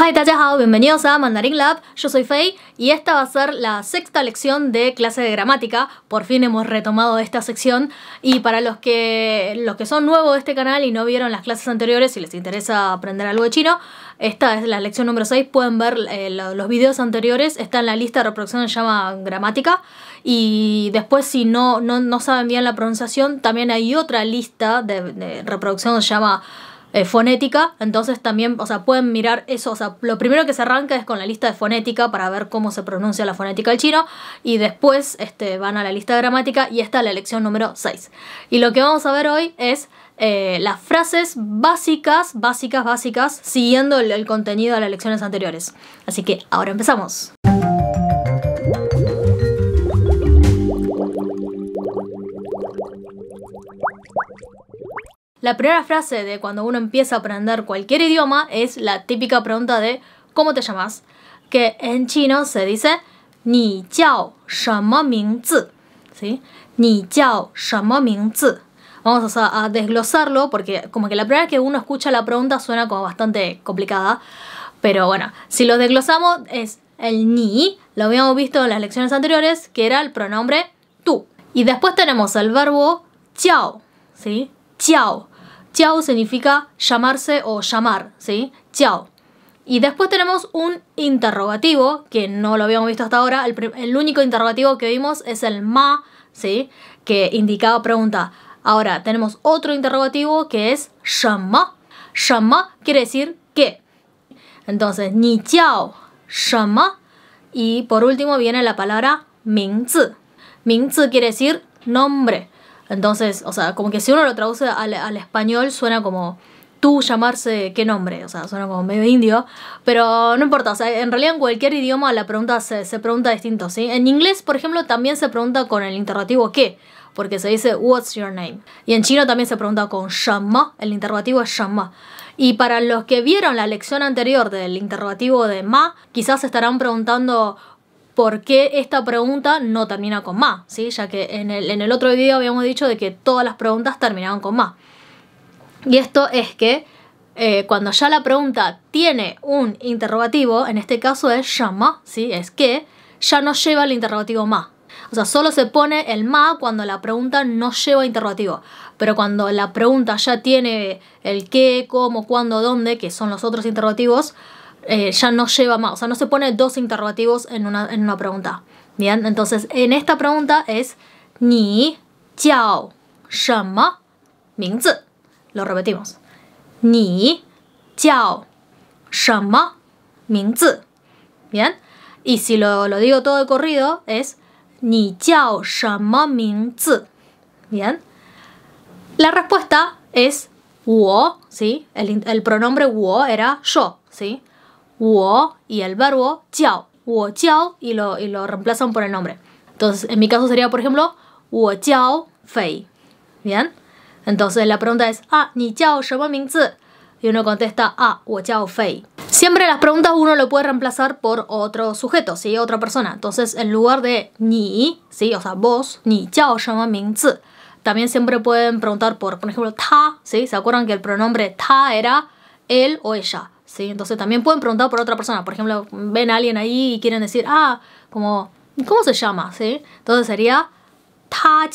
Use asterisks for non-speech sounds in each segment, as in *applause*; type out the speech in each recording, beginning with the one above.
Hi, bienvenidos a Mandarin Lab. Yo soy Faye y esta va a ser la sexta lección de clase de gramática. Por fin hemos retomado esta sección y para los que, los que son nuevos de este canal y no vieron las clases anteriores, y les interesa aprender algo de chino, esta es la lección número 6. Pueden ver eh, los videos anteriores, está en la lista de reproducción se llama gramática. Y después si no, no, saben bien la pronunciación, también hay otra lista de, reproducción que se llama eh, fonética, entonces también, o sea, pueden mirar eso, o sea, lo primero que se arranca es con la lista de fonética para ver cómo se pronuncia la fonética del chino y después este, van a la lista de gramática y está la lección número 6. Y lo que vamos a ver hoy es eh, las frases básicas, básicas, básicas, siguiendo el contenido de las lecciones anteriores. Así que ahora empezamos. La primera frase de cuando uno empieza a aprender cualquier idioma es la típica pregunta de ¿cómo te llamas? que en chino se dice Ni jiao shama min ¿Sí? Ni jiao shama Vamos a, desglosarlo porque como que la primera que uno escucha la pregunta suena como bastante complicada. Pero bueno, si lo desglosamos es el ni, lo habíamos visto en las lecciones anteriores, que era el pronombre tú. Y después tenemos el verbo chao, ¿sí? Chiao. Chiao significa llamarse o llamar, ¿sí? Y después tenemos un interrogativo, que no lo habíamos visto hasta ahora. El, único interrogativo que vimos es el ma, ¿sí? Que indicaba pregunta. Ahora tenemos otro interrogativo que es shama. Shama quiere decir qué. Entonces, ni chao, shama. Y por último viene la palabra Ming Mingzi quiere decir nombre. Entonces, o sea, como que si uno lo traduce al, español suena como tú llamarse qué nombre, o sea, suena como medio indio, pero no importa, o sea, en realidad en cualquier idioma la pregunta se, pregunta distinto, ¿sí? En inglés, por ejemplo, también se pregunta con el interrogativo qué, porque se dice what's your name. Y en chino también se pregunta con shama, el interrogativo es shama. Y para los que vieron la lección anterior del interrogativo de ma, quizás estarán preguntando por qué esta pregunta no termina con ma, ¿sí? ya que en el, otro video habíamos dicho de que todas las preguntas terminaban con ma. Y esto es que eh, cuando ya la pregunta tiene un interrogativo, en este caso es llama, ¿sí? es que ya no lleva el interrogativo ma. O sea, solo se pone el ma cuando la pregunta no lleva interrogativo. Pero cuando la pregunta ya tiene el qué, cómo, cuándo, dónde, que son los otros interrogativos, eh, ya no lleva más, o sea, no se pone dos interrogativos en una, pregunta. Bien, entonces en esta pregunta es ni jiao shenme mingzi. Lo repetimos. Ni jiao shenme mingzi. Bien, y si lo, digo todo de corrido es ni jiao shenme mingzi. Bien, la respuesta es wo, ¿sí? El, el pronombre wo era yo, ¿sí? y el verbo chao, wo jiao, y lo, y lo reemplazan por el nombre. Entonces, en mi caso sería, por ejemplo, wo jiao fei. ¿Bien? Entonces la pregunta es, ah, ni jiao mingzi? Y uno contesta, ah, wo jiao fei. Siempre las preguntas uno lo puede reemplazar por otro sujeto, si? Otra persona. Entonces, en lugar de ni, ¿sí? O sea, vos, ni jiao mingzi. También siempre pueden preguntar por, por ejemplo, ta, ¿sí? ¿Se acuerdan que el pronombre ta era él o ella? ¿sí? Entonces también pueden preguntar por otra persona. Por ejemplo, ven a alguien ahí y quieren decir, ah, como, ¿cómo se llama? ¿Sí? Entonces sería, ta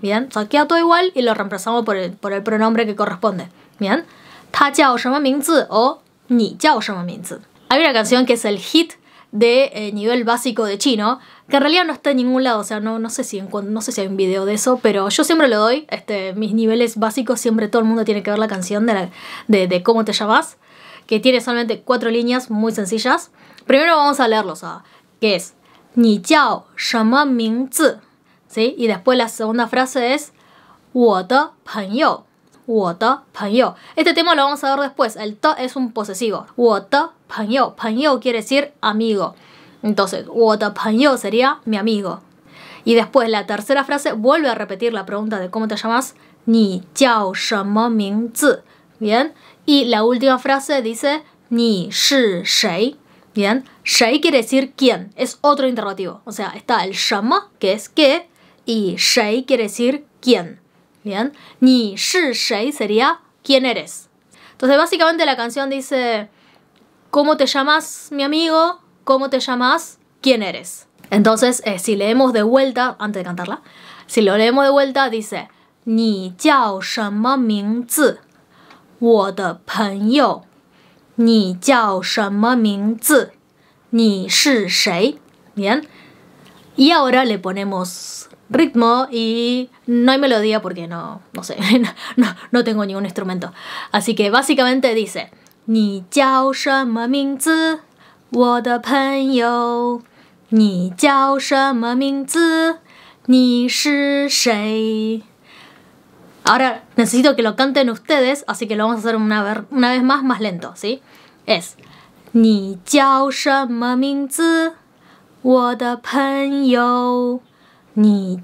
Bien, o a todo igual y lo reemplazamos por el, pronombre que corresponde. Bien, ta o ni Hay una canción que es el hit de eh, nivel básico de chino, que en realidad no está en ningún lado, o sea, no, no, sé si no sé si hay un video de eso, pero yo siempre lo doy, este, mis niveles básicos, siempre todo el mundo tiene que ver la canción de, de, cómo te llamas, que tiene solamente cuatro líneas muy sencillas. Primero vamos a leerlos, que es Ni chao, ¿sí? Y después la segunda frase es Wo 我的朋友. Este tema lo vamos a ver después. El to es un posesivo. 我的朋友.朋友 quiere decir amigo. Entonces, 我的朋友 sería mi amigo. Y después la tercera frase vuelve a repetir la pregunta de cómo te llamas. Ni 你叫什么名字? Bien. Y la última frase dice ni shei. Bien. Shei quiere decir quién. Es otro interrogativo. O sea, está el shama que es qué, y shei quiere decir quién. ¿Bien? Ni shi sería ¿quién eres? Entonces, básicamente la canción dice: ¿Cómo te llamas, mi amigo? ¿Cómo te llamas? ¿Quién eres? Entonces, eh, si leemos de vuelta, antes de cantarla, si lo leemos de vuelta, dice: Ni jiao shenme ming wo de Ni jiao shenme ni shi Bien. Y ahora le ponemos ritmo y no hay melodía porque no, no sé, *laughs* no, no tengo ningún instrumento. Así que básicamente dice, Ni jiao shenme ming de Ni ni Ahora necesito que lo canten ustedes, así que lo vamos a hacer una, una vez más, más lento, ¿sí? Es, Ni jiao shenme ¿bien?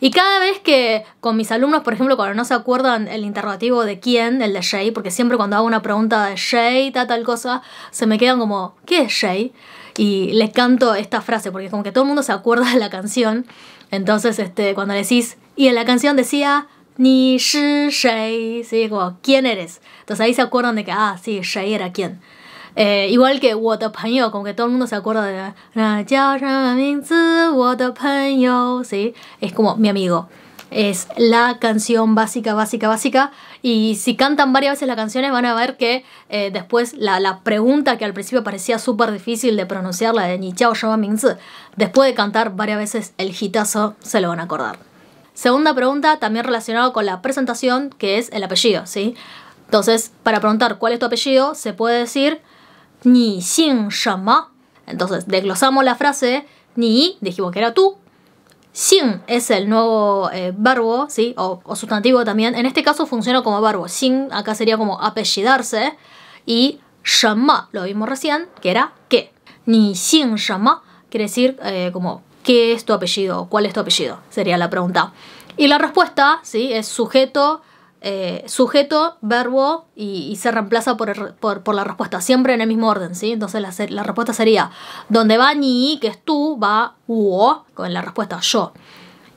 y cada vez que con mis alumnos, por ejemplo, cuando no se acuerdan el interrogativo de quién, el de Shay, porque siempre cuando hago una pregunta de Shay, tal, tal cosa, se me quedan como, ¿qué es Shay? Y les canto esta frase, porque como que todo el mundo se acuerda de la canción. Entonces, este, cuando decís, y en la canción decía, ni Shay, ¿sí? ¿quién eres? Entonces ahí se acuerdan de que, ah, sí, Shay era quién. Eh, igual que como que todo el mundo se acuerda de es como mi amigo. Es la canción básica, básica, básica. Y si cantan varias veces las canciones van a ver que eh, después la, pregunta que al principio parecía súper difícil de pronunciar, la de Ni Chao después de cantar varias veces el hitazo se lo van a acordar. Segunda pregunta, también relacionado con la presentación, que es el apellido, ¿sí? Entonces, para preguntar cuál es tu apellido, se puede decir ni sin shama. Entonces desglosamos la frase ni, dijimos que era tú. sin es el nuevo eh, verbo, ¿sí? O, sustantivo también. En este caso funciona como verbo. sin acá sería como apellidarse. Y shama, lo vimos recién, que era qué Ni sin shama quiere decir eh, como ¿qué es tu apellido? ¿Cuál es tu apellido? Sería la pregunta. Y la respuesta, ¿sí? Es sujeto eh, sujeto, verbo y, se reemplaza por, la respuesta, siempre en el mismo orden, ¿sí? Entonces la, respuesta sería, donde va ni, que es tú, va wo, con la respuesta yo.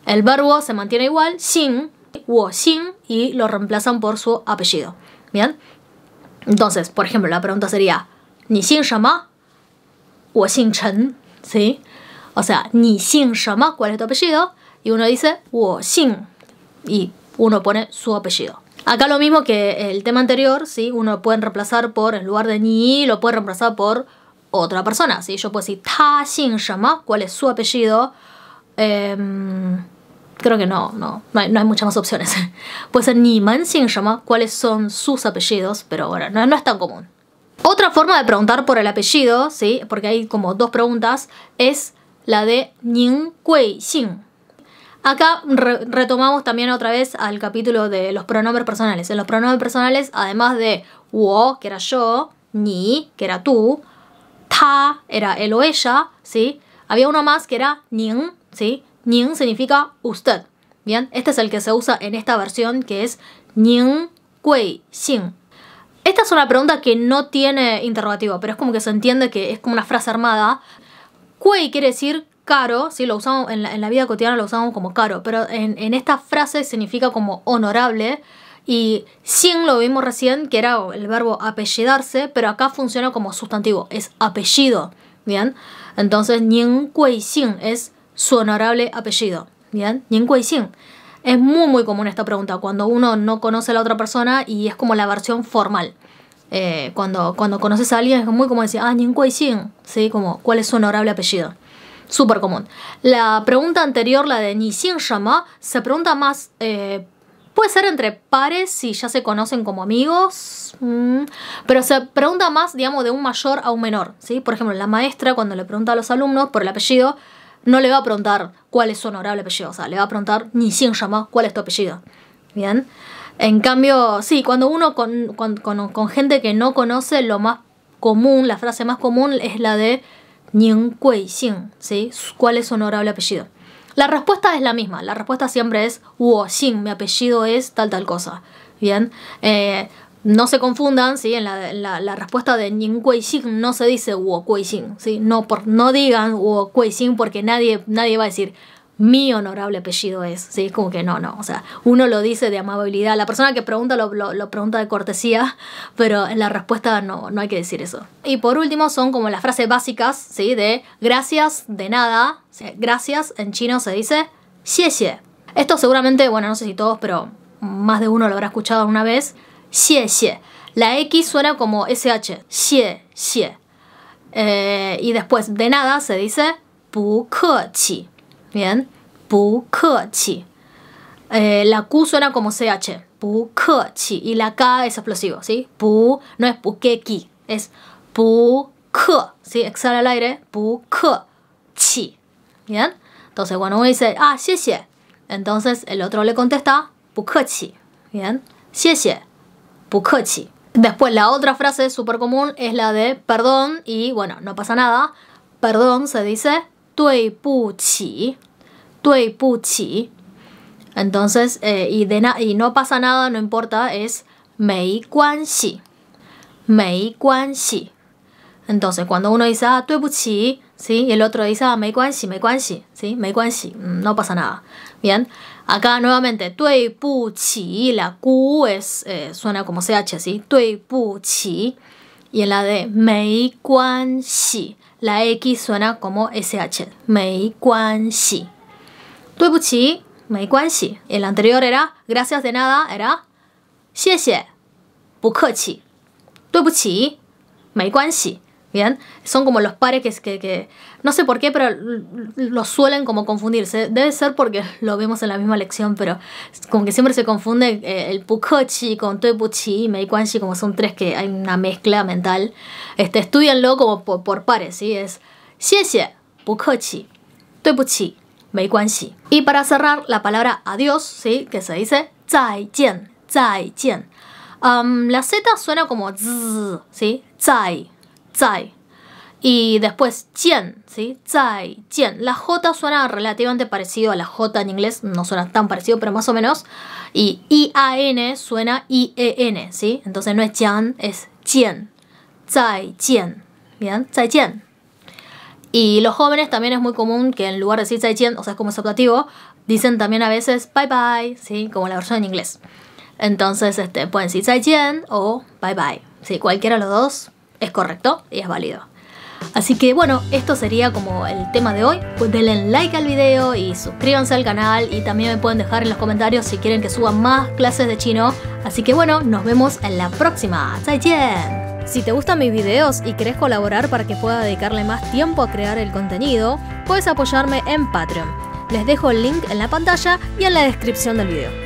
El verbo se mantiene igual, sin wo xin, y lo reemplazan por su apellido, ¿bien? Entonces, por ejemplo, la pregunta sería, ni sin shama, wo xin chen, ¿sí? O sea, ni sin shama, ¿cuál es tu apellido? Y uno dice, wo sin y uno pone su apellido. Acá lo mismo que el tema anterior, ¿sí? uno puede reemplazar por, en lugar de ni, lo puede reemplazar por otra persona. ¿sí? Yo puedo decir Ta Xin Shama, cuál es su apellido. Em, creo que no, no, no hay, muchas más opciones. *laughs* Puede ser Ni Man Xin Shama, cuáles son sus apellidos, pero bueno, no, es tan común. Otra forma de preguntar por el apellido, ¿sí? porque hay como dos preguntas, es la de Ning Kui Xin. Acá retomamos también otra vez al capítulo de los pronombres personales. En los pronombres personales, además de wo, que era yo, ni, que era tú, ta, era él o ella, ¿sí? Había uno más que era ning, ¿sí? Ning significa usted, ¿bien? Este es el que se usa en esta versión que es ning gui xing. Esta es una pregunta que no tiene interrogativo, pero es como que se entiende que es como una frase armada. Kuei quiere decir caro, sí, lo usamos en la, vida cotidiana lo usamos como caro, pero en, esta frase significa como honorable. Y xing lo vimos recién, que era el verbo apellidarse, pero acá funciona como sustantivo, es apellido. ¿Bien? Entonces, Ning Kui xing es su honorable apellido. ¿Bien? Ning Kui Es muy, muy común esta pregunta cuando uno no conoce a la otra persona y es como la versión formal. Eh, cuando, cuando conoces a alguien es muy como decir, ah, Ning Kui ¿Sí? Como, ¿cuál es su honorable apellido? súper común. La pregunta anterior, la de ni sin llama, se pregunta más. Eh, puede ser entre pares si ya se conocen como amigos, mm, pero se pregunta más, digamos, de un mayor a un menor. ¿sí? Por ejemplo, la maestra, cuando le pregunta a los alumnos por el apellido, no le va a preguntar cuál es su honorable apellido, o sea, le va a preguntar ni sin llama cuál es tu apellido. Bien. En cambio, sí, cuando uno con, con gente que no conoce, lo más común, la frase más común es la de Ning Kuei ¿sí? ¿Cuál es su honorable apellido? La respuesta es la misma, la respuesta siempre es Wo Xing, mi apellido es tal tal cosa. Bien, eh, no se confundan, ¿sí? en la, respuesta de Ning no se dice Wo ¿sí? no, por, no digan Wo porque nadie, nadie va a decir mi honorable apellido es, ¿sí? Es como que no, no, o sea, uno lo dice de amabilidad, la persona que pregunta lo, pregunta de cortesía, pero en la respuesta no, no hay que decir eso. Y por último son como las frases básicas, ¿sí? De gracias, de nada, gracias, en chino se dice xie Esto seguramente, bueno, no sé si todos, pero más de uno lo habrá escuchado alguna vez, xie La X suena como SH, xie, xie. Eh, y después de nada se dice bu Bien, pu eh, la Q suena como CH, pu Y la K es explosivo, ¿sí? Pu no es pu ki, es pu ¿sí? Exhala el aire, pu chi. Bien, entonces cuando uno dice, ah, xie entonces el otro le contesta, pu chi. Bien, xie xie, pu Después la otra frase súper común es la de perdón y bueno, no pasa nada. Perdón se dice 对不起, Pu Entonces, eh, y, de na y no pasa nada, no importa, es mei guanxi. Mei guanxi. Entonces, cuando uno dice, ah, 对不起, ¿sí? Y el otro dice, ah, mei guanxi, mei guanxi, ¿sí? Mei guanxi, mm, no pasa nada. Bien. Acá nuevamente, chi la Q es, eh, suena como CH, ¿sí? chi Y en la de mei guanxi la X suena como SH. Me si mei me xi El anterior era gracias de nada, era xie xie. Bukechi. mei me xi ¿Bien? Son como los pares que, que, que, no sé por qué, pero los suelen como confundirse. Debe ser porque *laughs* lo vemos en la misma lección, pero como que siempre se confunde eh, el Pukochi con Tuepuchi y como son tres que hay una mezcla mental. Este, estudianlo como por, pares, ¿sí? Es Pukochi, Y para cerrar, la palabra adiós, ¿sí? Que se dice Zai Jian, la Z suena como Z, ¿sí? Zai zai. Y después chien, ¿sí? Zai, chien. La J suena relativamente parecido a la J en inglés, no suena tan parecido, pero más o menos. Y I-A-N suena I-E-N, ¿sí? Entonces no es jian, es chien. Zai, chien. ¿Bien? Y los jóvenes también es muy común que en lugar de decir zai, o sea, es como optativo, dicen también a veces bye bye, ¿sí? Como la versión en inglés. Entonces, este, pueden decir zai, chien o bye bye. Sí, cualquiera de los dos es correcto y es válido. Así que bueno, esto sería como el tema de hoy. Pues denle like al video y suscríbanse al canal y también me pueden dejar en los comentarios si quieren que suba más clases de chino. Así que bueno, nos vemos en la próxima. ¡Zaijian! Si te gustan mis videos y querés colaborar para que pueda dedicarle más tiempo a crear el contenido, puedes apoyarme en Patreon. Les dejo el link en la pantalla y en la descripción del video.